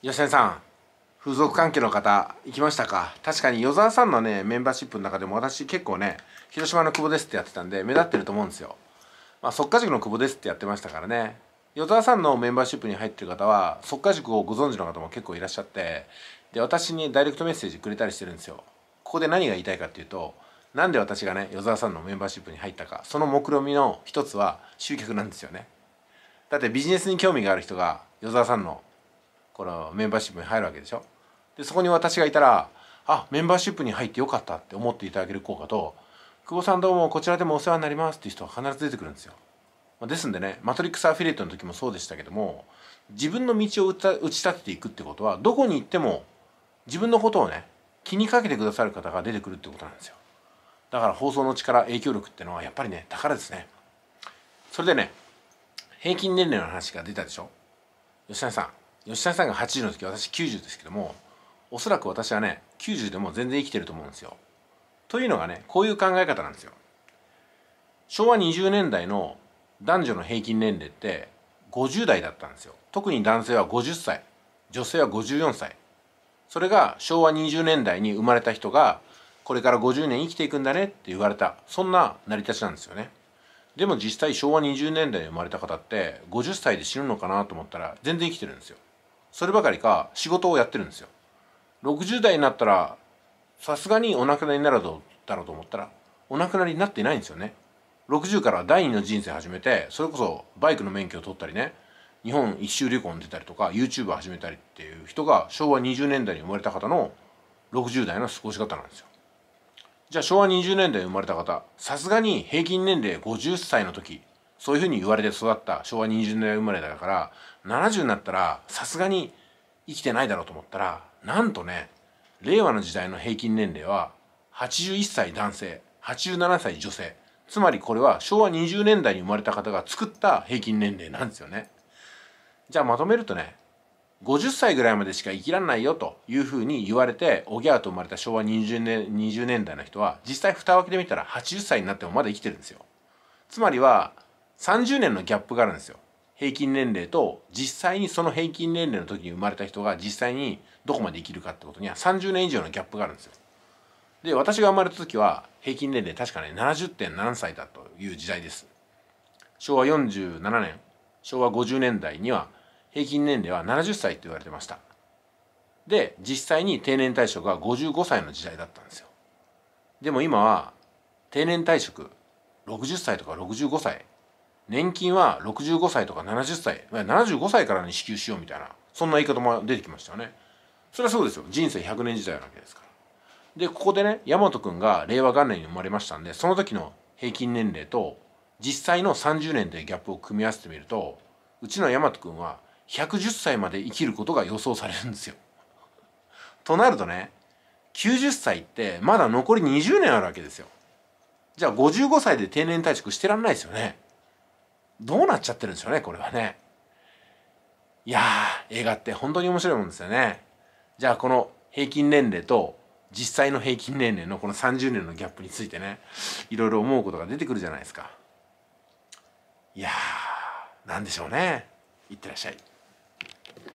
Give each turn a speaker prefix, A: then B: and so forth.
A: 吉田さん風俗関係の方行きましたか確かに与沢さんのねメンバーシップの中でも私結構ね広島の久保ですってやってたんで目立ってると思うんですよまあ即家塾の久保ですってやってましたからね与沢さんのメンバーシップに入ってる方は即家塾をご存知の方も結構いらっしゃってで私にダイレクトメッセージくれたりしてるんですよここで何が言いたいかっていうとなんで私がね与沢さんのメンバーシップに入ったかその目論見みの一つは集客なんですよねだってビジネスに興味がある人が与沢さんのこのメンバーシップに入るわけでしょでそこに私がいたらあメンバーシップに入ってよかったって思っていただける効果と久保さんどうもこちらでもお世話になりますっていう人は必ず出てくるんですよですんでねマトリックスアフィリエイトの時もそうでしたけども自分の道を打ち立てていくってことはどこに行っても自分のことをね気にかけてくださる方が出てくるってことなんですよだから放送の力影響力ってのはやっぱりね宝ですねそれでね平均年齢の話が出たでしょ吉谷さん吉田さんが80の時私90ですけどもおそらく私はね90でも全然生きてると思うんですよ。というのがねこういう考え方なんですよ。昭和20年代の男女の平均年齢って50代だったんですよ。特に男性は50歳女性は54歳それが昭和20年代に生まれた人がこれから50年生きていくんだねって言われたそんな成り立ちなんですよね。でも実際昭和20年代に生まれた方って50歳で死ぬのかなと思ったら全然生きてるんですよ。そればかりか仕事をやってるんですよ60代になったらさすがにお亡くなりになるだろうと思ったらお亡くなりになっていないんですよね60から第二の人生始めてそれこそバイクの免許を取ったりね日本一周旅行に出たりとか YouTube 始めたりっていう人が昭和20年代に生まれた方の60代の過ごし方なんですよじゃあ昭和20年代生まれた方さすがに平均年齢50歳の時そういうふうに言われて育った昭和20年生まれだから70になったらさすがに生きてないだろうと思ったらなんとね令和の時代の平均年齢は81歳男性87歳女性つまりこれは昭和20年代に生まれた方が作った平均年齢なんですよね。じゃあまとめるとね50歳ぐらいまでしか生きらんないよというふうに言われておぎゃーと生まれた昭和20年 ,20 年代の人は実際蓋を開けてみたら80歳になってもまだ生きてるんですよ。つまりは30年のギャップがあるんですよ平均年齢と実際にその平均年齢の時に生まれた人が実際にどこまで生きるかってことには30年以上のギャップがあるんですよで私が生まれた時は平均年齢確かね70点歳だという時代です昭和47年昭和50年代には平均年齢は70歳と言われてましたで実際に定年退職が55歳の時代だったんですよでも今は定年退職60歳とか65歳年金は65歳とか70歳75歳からに支給しようみたいなそんな言い方も出てきましたよねそれはそうですよ人生100年時代なわけですからでここでね大和君が令和元年に生まれましたんでその時の平均年齢と実際の30年でギャップを組み合わせてみるとうちの大和君は110歳まで生きることが予想されるんですよ となるとね90歳ってまだ残り20年あるわけですよじゃあ55歳で定年退職してらんないですよねどうなっちゃってるんでしょうねこれはねいや映画って本当に面白いもんですよねじゃあこの平均年齢と実際の平均年齢のこの30年のギャップについてねいろいろ思うことが出てくるじゃないですかいやー何でしょうねいってらっしゃい